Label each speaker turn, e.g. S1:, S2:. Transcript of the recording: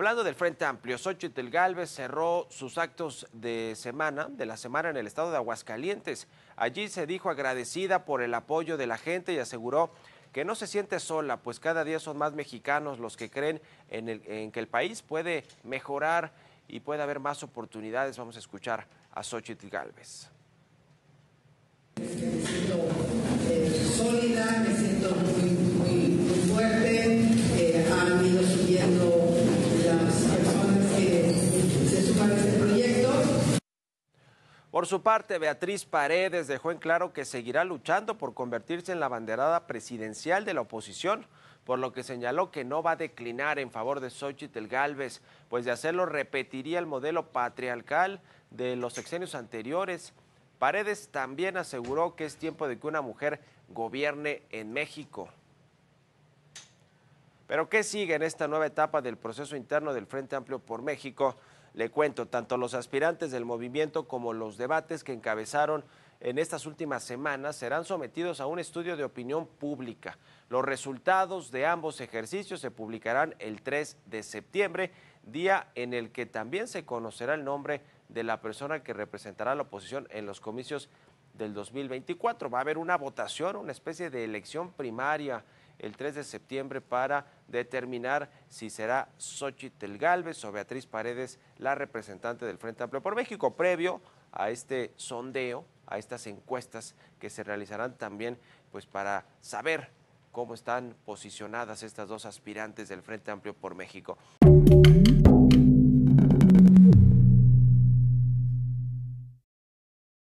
S1: Hablando del Frente Amplio, Xochitl Galvez cerró sus actos de semana, de la semana en el estado de Aguascalientes. Allí se dijo agradecida por el apoyo de la gente y aseguró que no se siente sola, pues cada día son más mexicanos los que creen en, en que el país puede mejorar y puede haber más oportunidades. Vamos a escuchar a Xochitl Galvez. Por su parte, Beatriz Paredes dejó en claro que seguirá luchando por convertirse en la banderada presidencial de la oposición, por lo que señaló que no va a declinar en favor de Xochitl Galvez, pues de hacerlo repetiría el modelo patriarcal de los sexenios anteriores. Paredes también aseguró que es tiempo de que una mujer gobierne en México. Pero ¿qué sigue en esta nueva etapa del proceso interno del Frente Amplio por México? Le cuento, tanto los aspirantes del movimiento como los debates que encabezaron en estas últimas semanas serán sometidos a un estudio de opinión pública. Los resultados de ambos ejercicios se publicarán el 3 de septiembre, día en el que también se conocerá el nombre de la persona que representará a la oposición en los comicios del 2024. Va a haber una votación, una especie de elección primaria el 3 de septiembre para determinar si será Xochitl Galvez o Beatriz Paredes la representante del Frente Amplio por México, previo a este sondeo, a estas encuestas que se realizarán también pues para saber cómo están posicionadas estas dos aspirantes del Frente Amplio por México.